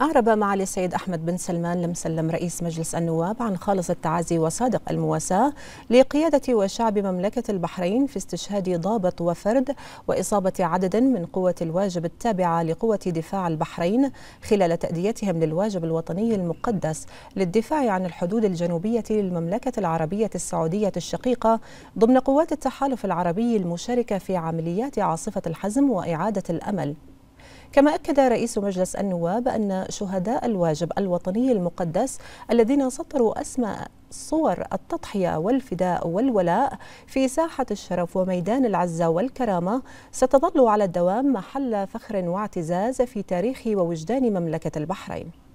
أعرب معالي السيد أحمد بن سلمان المسلم رئيس مجلس النواب عن خالص التعازي وصادق المواساة لقيادة وشعب مملكة البحرين في استشهاد ضابط وفرد وإصابة عدد من قوة الواجب التابعة لقوة دفاع البحرين خلال تأديتهم للواجب الوطني المقدس للدفاع عن الحدود الجنوبية للمملكة العربية السعودية الشقيقة ضمن قوات التحالف العربي المشاركة في عمليات عاصفة الحزم وإعادة الأمل كما أكد رئيس مجلس النواب أن شهداء الواجب الوطني المقدس الذين سطروا أسماء صور التضحية والفداء والولاء في ساحة الشرف وميدان العزة والكرامة ستظل على الدوام محل فخر واعتزاز في تاريخ ووجدان مملكة البحرين